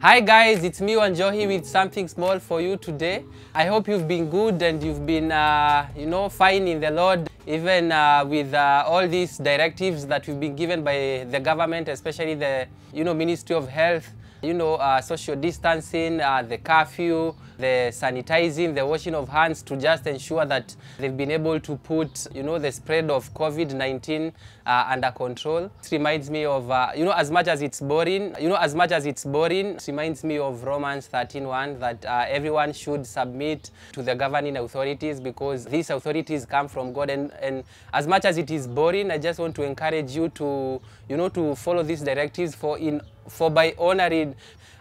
Hi guys, it's me Wanjohi with something small for you today. I hope you've been good and you've been, uh, you know, fine in the Lord, even uh, with uh, all these directives that we've been given by the government, especially the, you know, Ministry of Health, you know, uh, social distancing, uh, the curfew, the sanitizing, the washing of hands to just ensure that they've been able to put, you know, the spread of COVID-19 uh, under control. It reminds me of, uh, you know, as much as it's boring, you know, as much as it's boring, it reminds me of Romans 13.1 that uh, everyone should submit to the governing authorities because these authorities come from God. And, and as much as it is boring, I just want to encourage you to, you know, to follow these directives for in for by honoring,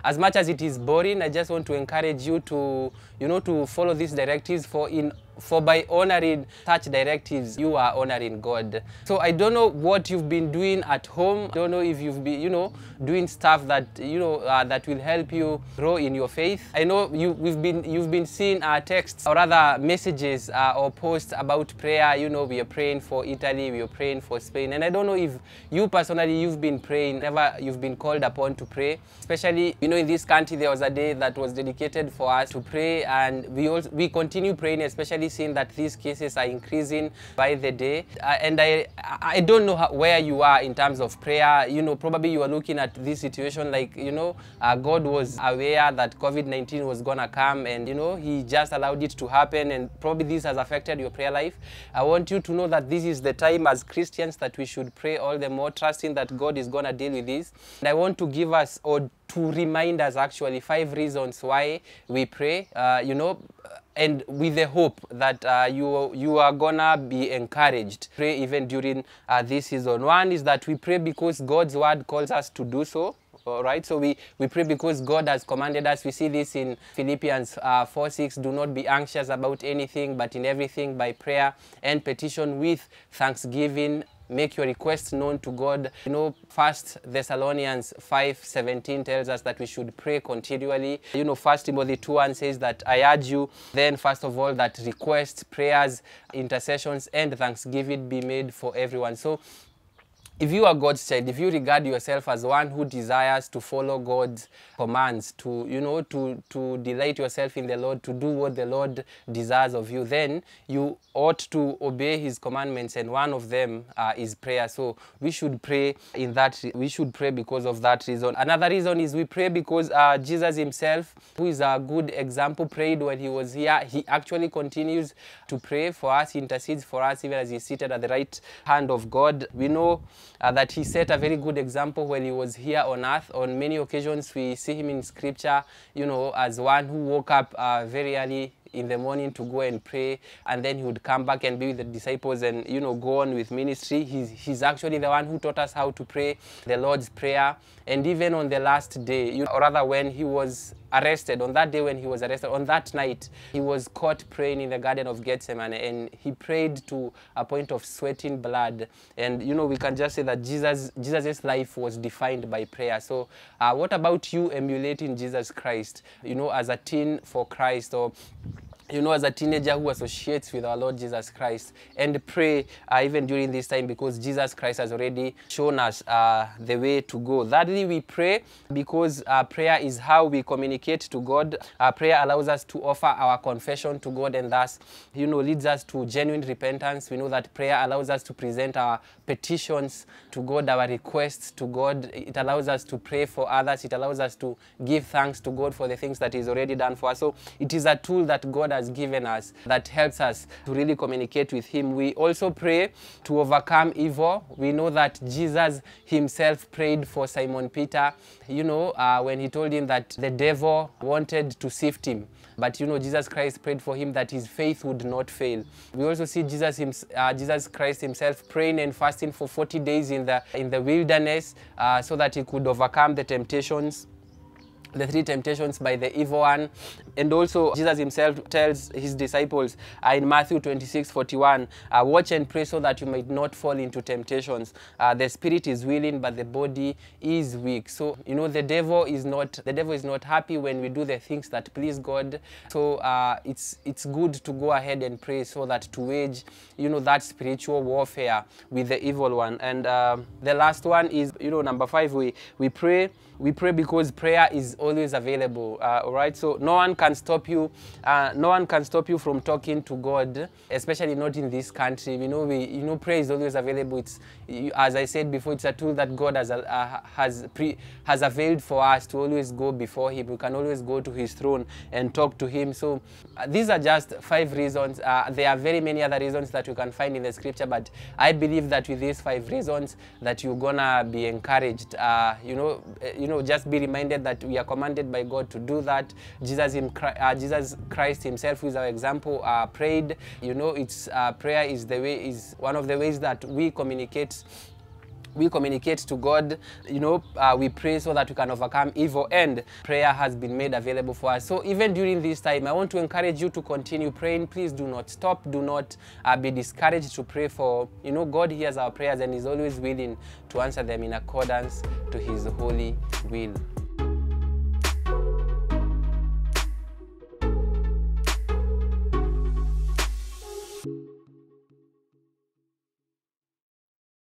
as much as it is boring, I just want to encourage you to you know to follow these directives for in for by honoring such directives, you are honoring God. So I don't know what you've been doing at home. I don't know if you've been, you know, doing stuff that, you know, uh, that will help you grow in your faith. I know you, we've been, you've been seeing uh, texts or other messages uh, or posts about prayer. You know, we are praying for Italy, we are praying for Spain. And I don't know if you personally, you've been praying, never you've been called upon to pray. Especially, you know, in this country, there was a day that was dedicated for us to pray. And we, also, we continue praying, especially Seeing seen that these cases are increasing by the day. Uh, and I, I don't know how, where you are in terms of prayer. You know, probably you are looking at this situation like, you know, uh, God was aware that COVID-19 was going to come and, you know, he just allowed it to happen and probably this has affected your prayer life. I want you to know that this is the time as Christians that we should pray all the more, trusting that God is going to deal with this. And I want to give us or to remind us actually five reasons why we pray. Uh, you know, and with the hope that uh, you, you are gonna be encouraged. Pray even during uh, this season. One is that we pray because God's word calls us to do so. All right, so we, we pray because God has commanded us. We see this in Philippians uh, 4 6. Do not be anxious about anything, but in everything by prayer and petition with thanksgiving make your requests known to God. You know, First Thessalonians 5:17 tells us that we should pray continually. You know, First Timothy 2:1 says that I urge you then first of all that requests, prayers, intercessions and thanksgiving be made for everyone. So if you are God's child, if you regard yourself as one who desires to follow God's commands, to you know, to to delight yourself in the Lord, to do what the Lord desires of you, then you ought to obey His commandments, and one of them uh, is prayer. So we should pray in that. We should pray because of that reason. Another reason is we pray because uh, Jesus Himself, who is a good example, prayed when He was here. He actually continues to pray for us, intercedes for us, even as He's seated at the right hand of God. We know uh, that he set a very good example when he was here on earth. On many occasions, we see him in scripture, you know, as one who woke up uh, very early in the morning to go and pray and then he would come back and be with the disciples and you know go on with ministry he's, he's actually the one who taught us how to pray the lord's prayer and even on the last day you know, or rather when he was arrested, on that day when he was arrested, on that night, he was caught praying in the Garden of Gethsemane and he prayed to a point of sweating blood. And, you know, we can just say that Jesus, Jesus's life was defined by prayer. So uh, what about you emulating Jesus Christ, you know, as a teen for Christ or you know, as a teenager who associates with our Lord Jesus Christ and pray uh, even during this time because Jesus Christ has already shown us uh, the way to go. Thirdly, we pray because uh, prayer is how we communicate to God. Uh, prayer allows us to offer our confession to God and thus, you know, leads us to genuine repentance. We know that prayer allows us to present our petitions to God, our requests to God. It allows us to pray for others. It allows us to give thanks to God for the things that He's already done for us. So it is a tool that God has given us that helps us to really communicate with Him. We also pray to overcome evil. We know that Jesus Himself prayed for Simon Peter, you know, uh, when He told him that the devil wanted to sift him. But you know, Jesus Christ prayed for him that his faith would not fail. We also see Jesus, himself, uh, Jesus Christ himself praying and fasting for 40 days in the, in the wilderness uh, so that he could overcome the temptations the three temptations by the evil one and also Jesus himself tells his disciples uh, in Matthew 26, 41, uh, watch and pray so that you might not fall into temptations. Uh, the spirit is willing, but the body is weak. So, you know, the devil is not, the devil is not happy when we do the things that please God. So uh, it's, it's good to go ahead and pray so that to wage, you know, that spiritual warfare with the evil one. And uh, the last one is, you know, number five, we, we pray, we pray because prayer is always available. Uh, all right. So no one can can stop you. Uh, no one can stop you from talking to God, especially not in this country. You know, we, you know, prayer is always available. It's, as I said before, it's a tool that God has uh, has pre, has availed for us to always go before Him. We can always go to His throne and talk to Him. So uh, these are just five reasons. Uh, there are very many other reasons that you can find in the Scripture, but I believe that with these five reasons, that you're gonna be encouraged. Uh, you know, uh, you know, just be reminded that we are commanded by God to do that. Jesus Himself Christ, uh, Jesus Christ himself, who is our example, uh, prayed. You know, it's uh, prayer is the way is one of the ways that we communicate we communicate to God, you know, uh, we pray so that we can overcome evil, and prayer has been made available for us. So, even during this time, I want to encourage you to continue praying. Please do not stop, do not uh, be discouraged to pray for, you know, God hears our prayers and is always willing to answer them in accordance to His holy will.